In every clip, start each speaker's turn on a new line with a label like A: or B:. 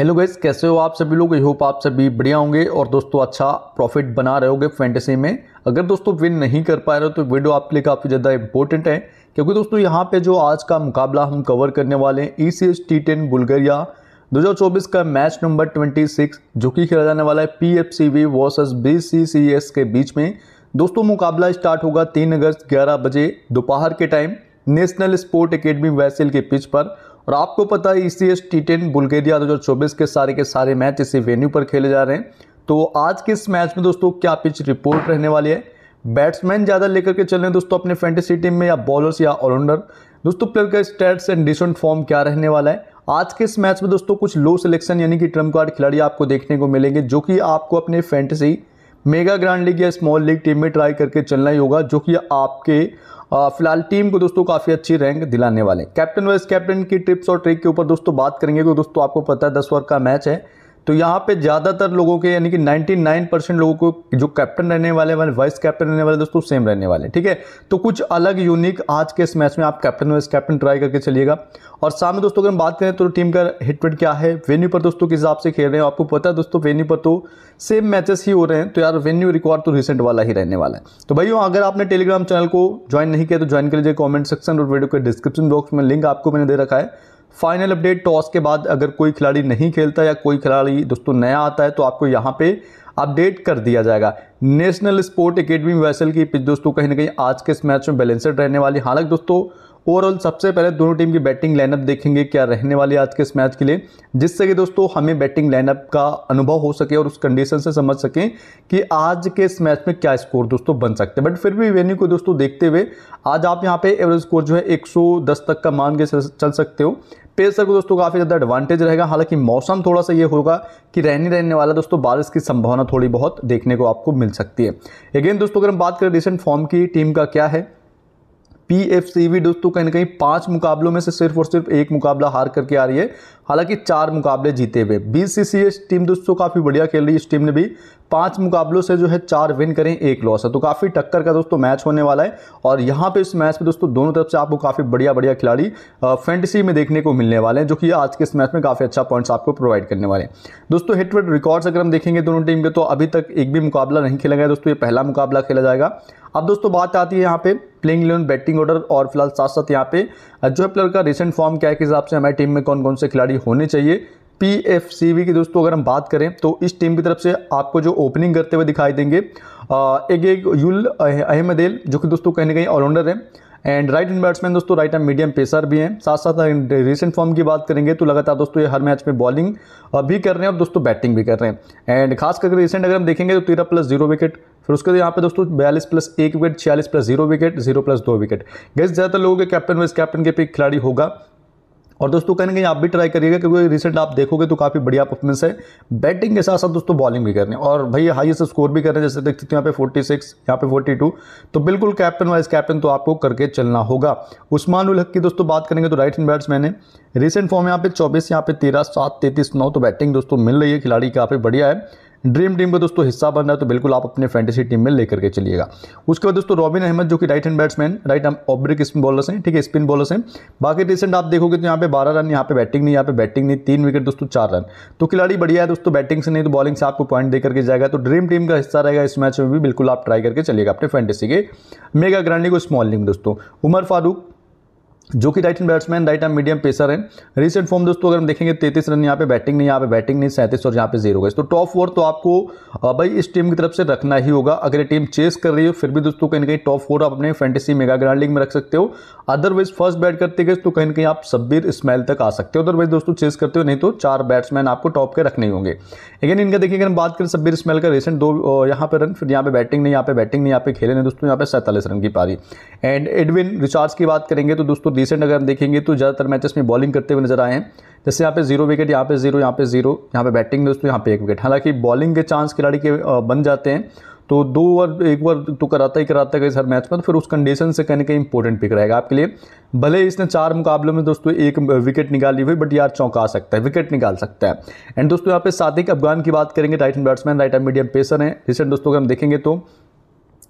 A: hello guys कैसे हो आप सभी लोग आई होप आप सभी बढ़िया होंगे और दोस्तों अच्छा प्रॉफिट बना रहे होगे फैंटेसी में अगर दोस्तों विन नहीं कर पा रहे हो तो वीडियो आपके लिए काफ़ी ज़्यादा इंपॉर्टेंट है क्योंकि दोस्तों यहाँ पे जो आज का मुकाबला हम कवर करने वाले हैं E C H T ten Bulgaria दो का मैच नंबर सिक्स जो कि खेला जाने वाला है P F C V versus B C C S के बीच में दोस्तों मुकाबला स्टार्ट होगा तीन अगस्त ग्यारह बजे दोपहर के time national sport academy Vasil के पिच पर और आपको पता है E C S T ten Bulgaria दो हज़ार चौबीस के सारे के सारे मैच इसी वेन्यू पर खेले जा रहे हैं तो आज के इस मैच में दोस्तों क्या पिच रिपोर्ट रहने वाली है बैट्समैन ज़्यादा लेकर के चल रहे हैं दोस्तों अपने फैंटेसी टीम में या बॉलर्स या ऑलराउंडर दोस्तों प्लेयर का स्टेट्स एंड डिसेंट फॉर्म क्या रहने वाला है आज के इस मैच में दोस्तों कुछ लो सिलेक्शन यानी कि ट्रम्प कार्ड खिलाड़ी आपको देखने को मिलेंगे जो कि आपको अपने फैंटेसी मेगा ग्रांड लीग या स्मॉल लीग टीम में ट्राई करके चलना ही होगा जो कि आपके फिलहाल टीम को दोस्तों काफ़ी अच्छी रैंक दिलाने वाले कैप्टन वाइस कैप्टन की टिप्स और ट्रिक के ऊपर दोस्तों बात करेंगे तो दोस्तों आपको पता है दस ओवर का मैच है तो यहाँ पे ज़्यादातर लोगों के यानी कि 99 परसेंट लोगों को जो कैप्टन रहने वाले वाले वाइस कैप्टन रहने वाले दोस्तों सेम रहने वाले ठीक है तो कुछ अलग यूनिक आज के इस मैच में आप कैप्टन वाइस कैप्टन ट्राई करके चलिएगा और सामने दोस्तों अगर हम बात करें तो टीम का हिटवेट क्या है वेन्यू पर दोस्तों किस हिसाब से खेल रहे हैं आपको पता है दोस्तों वेन्यू पर तो सेम मैचेस ही हो रहे हैं तो यार वेन्यू रिकॉर्ड तो रिसेंट वाला ही रहने वाला है तो भैया अगर आपने टेलीग्राम चैनल को ज्वाइन नहीं किया तो ज्वाइन कर लीजिए कॉमेंट सेक्शन और वीडियो के डिस्क्रिप्शन बॉक्स में लिंक आपको मैंने दे रखा है फाइनल अपडेट टॉस के बाद अगर कोई खिलाड़ी नहीं खेलता या कोई खिलाड़ी दोस्तों नया आता है तो आपको यहाँ पे अपडेट कर दिया जाएगा नेशनल स्पोर्ट एकेडमी वैसल की पिच दोस्तों कहीं ना कहीं आज के इस मैच में बैलेंसड रहने वाली हालांकि दोस्तों ओवरऑल सबसे पहले दोनों टीम की बैटिंग लाइनअप देखेंगे क्या रहने वाली आज के इस मैच के लिए जिससे कि दोस्तों हमें बैटिंग लाइनअप का अनुभव हो सके और उस कंडीशन से समझ सकें कि आज के इस मैच में क्या स्कोर दोस्तों बन सकते हैं बट फिर भी वेन्यू को दोस्तों देखते हुए आज आप यहाँ पे एवरेज स्कोर जो है एक तक का मान के चल सकते हो पेसर को दोस्तों काफ़ी ज़्यादा एडवांटेज रहेगा हालांकि मौसम थोड़ा सा ये होगा कि रहने रहने वाला दोस्तों बारिश की संभावना थोड़ी बहुत देखने को आपको मिल सकती है अगेन दोस्तों अगर हम बात करें रिसेंट फॉर्म की टीम का क्या है पी एफ सी भी दोस्तों कहीं ना कहीं पांच मुकाबलों में से सिर्फ और सिर्फ एक मुकाबला हार करके आ रही है हालांकि चार मुकाबले जीते हुए बी टीम दोस्तों काफ़ी बढ़िया खेल रही है इस टीम ने भी पांच मुकाबलों से जो है चार विन करें एक लॉस है तो काफ़ी टक्कर का दोस्तों मैच होने वाला है और यहाँ पे इस मैच में दोस्तों दोनों तरफ से आपको काफ़ी बढ़िया बढ़िया खिलाड़ी फेंटसी में देखने को मिलने वाले हैं जो कि आज के इस मैच में काफ़ी अच्छा पॉइंट्स आपको प्रोवाइड करने वाले हैं दोस्तों हिट रिकॉर्ड्स अगर हम देखेंगे दोनों टीम के तो अभी तक एक भी मुकाबला नहीं खेला गया दोस्तों ये पहला मुकाबला खेला जाएगा अब दोस्तों बात आती है यहाँ पे प्लेइंग इलेवन बैटिंग ऑर्डर और फिलहाल साथ साथ यहाँ पे जो है प्लेयर का रिसेंट फॉर्म क्या है कि हिसाब से हमारी टीम में कौन कौन से खिलाड़ी होने चाहिए पी एफ सी वी की दोस्तों अगर हम बात करें तो इस टीम की तरफ से आपको जो ओपनिंग करते हुए दिखाई देंगे एक एक यूल अहमदेल जो कि दोस्तों कहीं ना कहीं ऑलराउंडर है एंड राइट हैंड बैट्समैन दोस्तों राइट हैंड मीडियम पेसर भी हैं साथ साथ रिसेंट फॉर्म की बात करेंगे तो लगातार दोस्तों ये हर मैच में बॉलिंग भी कर रहे हैं और दोस्तों बैटिंग भी कर रहे हैं एंड खास करके रिसेंट अगर हम देखेंगे तो तेरह प्लस जीरो विकेट फिर उसके यहाँ पे दोस्तों बयालीस प्लस एक विकेट छियालीस plus zero wicket zero plus दो विकेट गैस ज़्यादातर लोगों के कैप्टन वाइस कैप्टन के पिक खिलाड़ी होगा और दोस्तों कहेंगे आप भी ट्राई करिएगा क्योंकि रिसेंट आप देखोगे तो काफ़ी बढ़िया परफॉर्मेंस है बैटिंग के साथ साथ दोस्तों बॉलिंग भी कर रहे हैं और भाई हाईएस्ट स्कोर भी कर रहे हैं जैसे देख सकते हो यहाँ पे 46 यहाँ पे 42 तो बिल्कुल कैप्टन वाइस कैप्टन तो आपको करके चलना होगा उस्मान उल हक की दोस्तों बात करेंगे तो राइट हैंड बैट्समैन है रिसेंट फॉर्म यहाँ पे चौबीस यहाँ पे तेरह सात तैतीस नौ तो बैटिंग दोस्तों मिल रही है खिलाड़ी काफ़ी बढ़िया है ड्रीम टीम का दोस्तों हिस्सा बन रहा है तो बिल्कुल आप अपने फैंटेसी टीम में लेकर के चलिएगा उसके बाद दोस्तों रॉबिन अहमद जो कि right hand batsman right off break spin bowlers हैं ठीक है स्पिन बॉलर्स हैं बाकी रिसेंट आप देखोगे तो यहाँ पे बारह रन यहाँ पे बैटिंग नहीं यहाँ पे बैटिंग नहीं तीन विकेट दोस्तों चार रन तो खिलाड़ी बढ़िया है दोस्तों बैटिंग से नहीं तो बॉलिंग से आपको पॉइंट देकर के जाएगा तो ड्रीम टीम का हिस्सा रहेगा इस मैच में भी बिल्कुल आप ट्राई करके चलिएगा अपने फैंटेसी के मेगा ग्रांडी को स्मॉल लिंग दोस्तों उमर फारूक जो कि right hand batsman right hand medium pacer है रिसेंट फॉर्म दोस्तों अगर हम देखेंगे तैतीस रन यहाँ पे बैटिंग नहीं यहाँ पे बैटिंग नहीं सैंतीस और यहाँ पे जीरो गए तो टॉप फोर तो आपको भाई इस टीम की तरफ से रखना ही होगा अगर ये टीम चेस कर रही हो फिर भी दोस्तों कहीं ना कहीं टॉप फोर आप अपने फेंटेसी मेगा ग्रांड लीग में रख सकते हो अदरवाइज फर्स्ट बैट करते गए तो कहीं ना कहीं आप सब्बीर स्मैल तक आ सकते हो अदरवाइज दोस्तों चेस करते हो नहीं तो चार बैट्समैन आपको टॉप के रखने होंगे लेकिन इनका देखिए अगर हम बात करें सब्बीर स्मैल का रिसेंट दो यहाँ पे रन फिर यहाँ पे बैटिंग नहीं यहाँ पे बैटिंग नहीं यहाँ पे खेले नहीं दोस्तों यहाँ पे सैंतालीस रन की पारी एंड एडविन रिचार्ज की बात करेंगे तो दोस्तों रिसेंट अगर हम देखेंगे तो ज़्यादातर मैचेस में बॉलिंग करते हुए नजर आए हैं जैसे यहाँ पे जीरो विकेट यहाँ पे जीरो यहाँ पे जीरो यहाँ पे बैटिंग दोस्तों यहाँ पे एक विकेट हालांकि बॉलिंग के चांस खिलाड़ी के बन जाते हैं तो दो ओवर एक ओवर तो कराता ही कराता है हर मैच में तो फिर उस कंडीशन से कहीं ना कहीं इंपॉर्टेंट पिक रहेगा आपके लिए भले इसने चार मुकाबलों में दोस्तों एक विकेट निकाली हुई बट यार चौंका सकता है विकेट निकाल सकता है एंड दोस्तों यहाँ पे सादिक अफगान की बात करेंगे right hand batsman right hand medium pacer हैं रिसेंट दोस्तों अगर हम देखेंगे तो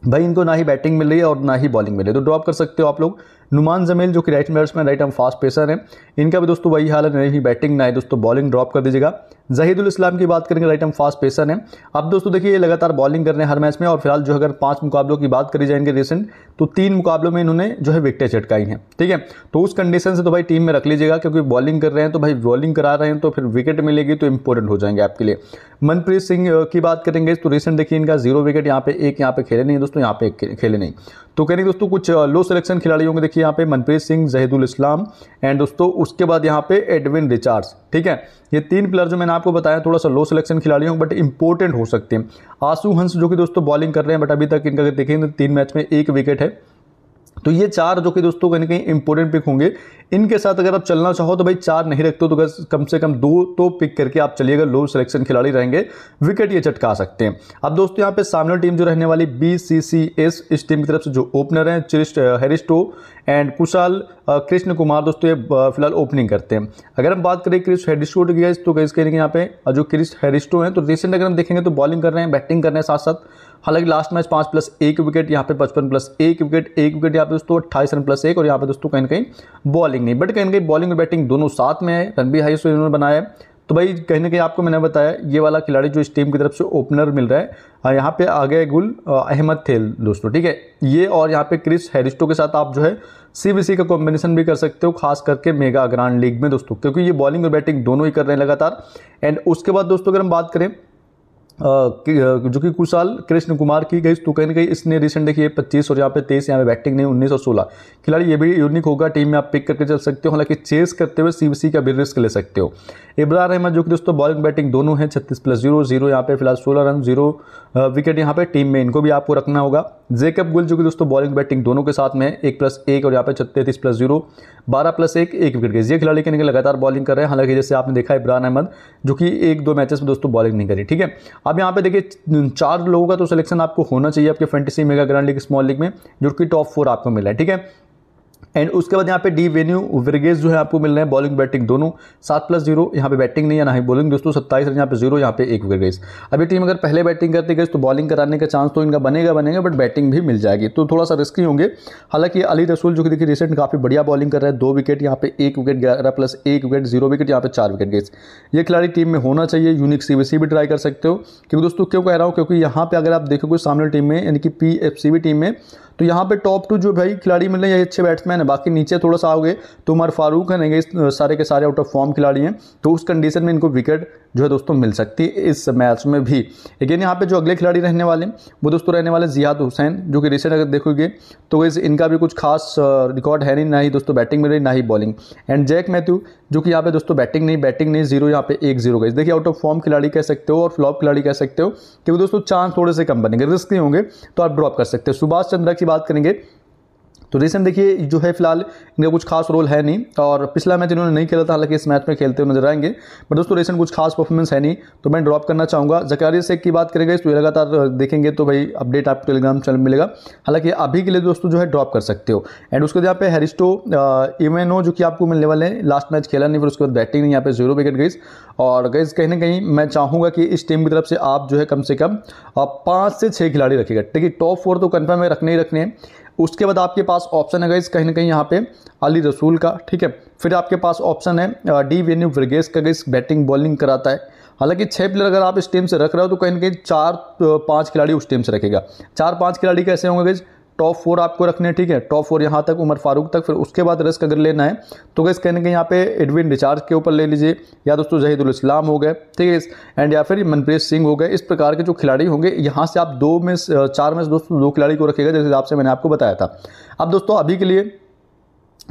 A: भाई इनको ना ही बैटिंग मिल रही है और ना ही बॉलिंग मिल रही है तो ड्रॉप कर सकते हो आप लोग नुमान जमील जो कि right batsman right arm fast pacer हैं इनका भी दोस्तों वही हाल है नहीं बैटिंग ना है दोस्तों बॉलिंग ड्रॉप कर दीजिएगा जहीदुल इस्लाम की बात करेंगे राइट आर्म फास्ट पेसर हैं अब दोस्तों देखिए लगातार बॉलिंग कर रहे हैं हर मैच में और फिलहाल जो अगर पाँच मुकाबलों की बात करी जाएंगे रिसेंट तो तीन मुकाबलों में इन्होंने जो है विकटें चटकाई हैं ठीक है तो उस कंडीशन से तो भाई टीम में रख लीजिएगा क्योंकि बॉलिंग कर रहे हैं तो भाई बॉलिंग करा रहे हैं तो फिर विकेट मिलेगी तो इंपॉर्टेंट हो जाएंगे आपके लिए मनप्रीत सिंह की बात करेंगे तो रिसेंट देखिए इनका जीरो विकेट यहाँ पे एक यहाँ पे खेले नहीं दोस्तों यहाँ पे खेले नहीं तो कह रहे दोस्तों कुछ लो सिलेक्शन खिलाड़ी होंगे देखिए नीचे यहाँ पे मनप्रीत सिंह जहीदुल इस्लाम एंड दोस्तों उसके बाद यहाँ पे एडविन रिचार्ड्स ठीक है ये तीन प्लेयर जो मैंने आपको बताया थोड़ा सा लो सिलेक्शन खिलाड़ी हूँ बट इंपॉर्टेंट हो सकते हैं आंसू हंस जो कि दोस्तों बॉलिंग कर रहे हैं बट अभी तक इनका देखेंगे तो तीन मैच में एक विकेट है तो ये चार जो कि दोस्तों कहीं कहीं इंपॉर्टेंट पिक होंगे इनके साथ अगर आप चलना चाहो तो भाई चार नहीं रखते हो तो कम से कम दो तो पिक करके आप चलिएगा लो सिलेक्शन खिलाड़ी रहेंगे विकेट ये चटका सकते हैं अब दोस्तों यहाँ पे सामने टीम जो रहने वाली बी सी सी एस इस टीम की तरफ से जो ओपनर हैं चिरिस्ट हेरिस्टो एंड कुशाल कृष्ण कुमार दोस्तों ये फिलहाल ओपनिंग करते हैं अगर हम बात करें क्रिस्ट हेरिस्टो की तो गैस कहीं यहाँ पे जो क्रिस्ट हेरिस्टो हैं तो रिसेंट अगर हम देखेंगे तो बॉलिंग कर रहे हैं बैटिंग कर रहे हैं साथ साथ हालांकि लास्ट मैच पाँच प्लस एक विकेट यहाँ पे पचपन प्लस एक विकेट एक विकेट यहाँ पे दोस्तों अट्ठाईस रन प्लस एक और यहाँ पे दोस्तों कहीं ना कहीं बॉलिंग नहीं बट कहीं ना कहीं बॉलिंग और बैटिंग दोनों साथ में है रन भी हाईस्ट इन्होंने बनाया है तो भाई कहीं ना कहीं आपको मैंने बताया ये वाला खिलाड़ी जो इस टीम की तरफ से ओपनर मिल रहा है यहाँ पे आगे गुल अहमद थेल दोस्तों ठीक है ये और यहाँ पे क्रिस हैरिस्टो के साथ आप जो है सीबीसी का कॉम्बिनेशन भी कर सकते हो खास करके मेगा ग्रांड लीग में दोस्तों क्योंकि ये बॉलिंग और बैटिंग दोनों ही कर रहे हैं लगातार एंड उसके बाद दोस्तों अगर हम बात करें जो कि कुछ साल कृष्ण कुमार की गई तो कहीं ना कहीं इसने रिसेंट देखिए पच्चीस और यहाँ पे तेईस यहाँ पे बैटिंग नहीं उन्नीस और सोलह खिलाड़ी ये भी यूनिक होगा टीम में आप पिक करके चल सकते हो हालांकि चेस करते हुए सी का भी रिस्क ले सकते हो इब्रार रहमान जो कि दोस्तों बॉलिंग बैटिंग दोनों हैं छत्तीस प्लस जीरो जीरो यहाँ पे फिलहाल सोलह रन जीरो विकेट यहाँ पे टीम में इनको भी आपको रखना होगा जेकब गुल जो कि दोस्तों बॉलिंग बैटिंग दोनों के साथ में एक प्लस एक और यहाँ पे छत्तीस प्लस जीरो बारह प्लस एक एक विकेट गए ये खिलाड़ी कहीं लगातार बॉलिंग कर रहे हैं हालांकि जैसे आपने देखा इब्रान अहमद जो कि एक दो मैचेस में दोस्तों बॉलिंग नहीं करी ठीक है अब यहाँ पे देखिए चार लोगों का तो सिलेक्शन आपको होना चाहिए आपके fantasy mega grand league small league में जो कि टॉप फोर आपको मिला है ठीक है एंड उसके बाद यहाँ पे डी वेन्यू वर्गेज जो है आपको मिल रहे हैं बॉलिंग बैटिंग दोनों सात प्लस जीरो यहाँ पे बैटिंग नहीं है ना ही बॉलिंग दोस्तों सत्ताईस रन यहाँ पे जीरो यहाँ पे एक वर्गेज अभी टीम अगर पहले बैटिंग करती गई तो बॉलिंग कराने का चांस तो इनका बनेगा बनेगा बट बैटिंग भी मिल जाएगी तो थोड़ा सा रिस्की होंगे हालांकि अली रसूल जो कि देखिए रिसेंट काफ़ी बढ़िया बॉलिंग कर रहे हैं दो विकेट यहाँ पे एक विकेट ग्यारह प्लस एक विकेट जीरो विकेट यहाँ पे चार विकेट गए ये खिलाड़ी टीम में होना चाहिए यूनिक सी भी ट्राई कर सकते हो क्योंकि दोस्तों क्यों कह रहा हूँ क्योंकि यहाँ पर अगर आप देखोगे सामने टीम में यानी कि पी टीम में तो यहाँ पे टॉप टू जो भाई खिलाड़ी मिल रहे हैं ये अच्छे बैट्समैन है बाकी नीचे थोड़ा सा आओगे तो उमर फारूक है नहीं सारे के सारे आउट ऑफ फॉर्म खिलाड़ी हैं तो उस कंडीशन में इनको विकेट जो है दोस्तों मिल सकती है इस मैच में भी लेकिन यहाँ पे जो अगले खिलाड़ी रहने वाले हैं वो दोस्तों रहने वाले जियाद हुसैन जो कि रिसेंट अगर देखोगे तो इस इनका भी कुछ खास रिकॉर्ड है नहीं ना ही दोस्तों बैटिंग मिल रही ना ही बॉलिंग एंड जैक मैथ्यू जो कि यहाँ पे दोस्तों बैटिंग नहीं बैटिंग नहीं जीरो यहाँ पे एक जीरो गई देखिए आउट ऑफ फॉर्म खिलाड़ी कह सकते हो और फ्लॉप खिलाड़ी कह सकते हो क्योंकि दोस्तों चांस थोड़े से कम बनेंगे रिस्क नहीं होंगे तो आप ड्रॉप कर सकते हो सुभाष चंद्रा की बात करेंगे तो रिसेंट देखिए जो है फिलहाल इनका कुछ खास रोल है नहीं और पिछला मैच इन्होंने नहीं खेला था हालांकि इस मैच में खेलते हुए नजर आएंगे बट दोस्तों रिसेंट कुछ खास परफॉर्मेंस है नहीं तो मैं ड्रॉप करना चाहूँगा जकारिया शेख की बात करेंगे तो लगातार देखेंगे तो भाई अपडेट आपको टेलीग्राम चैनल मिलेगा हालांकि अभी के लिए दोस्तों जो है ड्रॉप कर सकते हो एंड उसके बाद यहाँ पे हेरिस्टो इवेनो जो कि आपको मिलने वाले हैं लास्ट मैच खेला नहीं फिर उसके बाद बैटिंग नहीं यहाँ पे जीरो विकेट गई और गई कहीं ना कहीं मैं चाहूँगा कि इस टीम की तरफ से आप जो है कम से कम पाँच से छः खिलाड़ी रखेगा ठीक है टॉप फोर तो कन्फर्म है रखने ही रखने हैं उसके बाद आपके पास ऑप्शन है गाइज कहीं ना कहीं यहाँ पे अली रसूल का ठीक है फिर आपके पास ऑप्शन है डी वेन्यू वर्गेस का गाइज बैटिंग बॉलिंग कराता है हालांकि छः प्लेयर अगर आप इस टीम से रख रहे हो तो कहीं ना कहीं चार पाँच खिलाड़ी उस टीम से रखेगा चार पाँच खिलाड़ी कैसे होंगे गाइज टॉप फोर आपको रखने हैं ठीक है टॉप फोर यहाँ तक उमर फारूक तक फिर उसके बाद रिस्क अगर लेना है तो गैस कहने के यहाँ पे एडविन रिचार्ज के ऊपर ले लीजिए या दोस्तों जहीदुल इस्लाम हो गए ठीक है एंड या फिर मनप्रीत सिंह हो गए इस प्रकार के जो खिलाड़ी होंगे यहाँ से आप दो में चार में दोस्तों दो खिलाड़ी को रखेगा जिस हिसाब से मैंने आपको बताया था अब दोस्तों अभी के लिए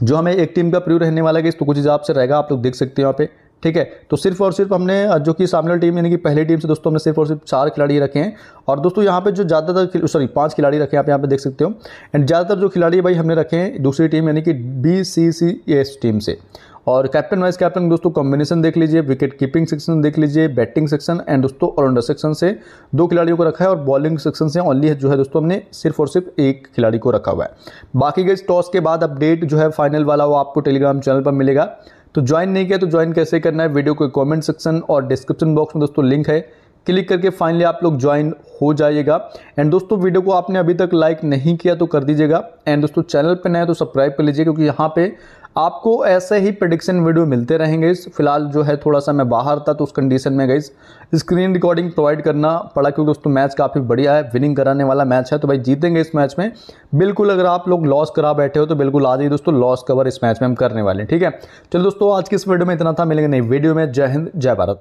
A: जो हमें एक टीम का प्रयोग रहने वाला है तो कुछ हिसाब से रहेगा आप लोग देख सकते हैं यहाँ पे ठीक है तो सिर्फ और सिर्फ हमने जो कि सामने टीम यानी कि पहली टीम से दोस्तों हमने सिर्फ और सिर्फ चार खिलाड़ी रखे हैं और दोस्तों यहाँ पे जो ज़्यादातर सॉरी पांच खिलाड़ी रखे हैं आप यहाँ पे देख सकते हो एंड ज़्यादातर जो खिलाड़ी भाई हमने रखे हैं दूसरी टीम यानी कि B C C S team से और कैप्टन वाइस कैप्टन दोस्तों कॉम्बिनेशन देख लीजिए विकेट कीपिंग सेक्शन देख लीजिए बैटिंग सेक्शन एंड दोस्तों ऑलराउंडर सेक्शन से दो खिलाड़ियों को रखा है और बॉलिंग सेक्शन से ओनली जो है दोस्तों हमने सिर्फ और सिर्फ एक खिलाड़ी को रखा हुआ है बाकी गई टॉस के बाद अपडेट जो है फाइनल वाला वो आपको टेलीग्राम चैनल पर मिलेगा तो ज्वाइन नहीं किया तो ज्वाइन कैसे करना है वीडियो के कमेंट सेक्शन और डिस्क्रिप्शन बॉक्स में दोस्तों लिंक है क्लिक करके फाइनली आप लोग ज्वाइन हो जाइएगा एंड दोस्तों वीडियो को आपने अभी तक लाइक नहीं किया तो कर दीजिएगा एंड दोस्तों चैनल पर नया तो सब्सक्राइब कर लीजिए क्योंकि यहाँ पे आपको ऐसे ही प्रडिक्शन वीडियो मिलते रहेंगे फिलहाल जो है थोड़ा सा मैं बाहर था तो उस कंडीशन में गई स्क्रीन रिकॉर्डिंग प्रोवाइड करना पड़ा क्योंकि दोस्तों मैच काफ़ी बढ़िया है विनिंग कराने वाला मैच है तो भाई जीतेंगे इस मैच में बिल्कुल अगर आप लोग लॉस करा बैठे हो तो बिल्कुल आ जाइए दोस्तों लॉस कवर इस मैच में हम करने वाले हैं ठीक है चलो दोस्तों आज की इस वीडियो में इतना था मिलेंगे नहीं वीडियो में जय हिंद जय भारत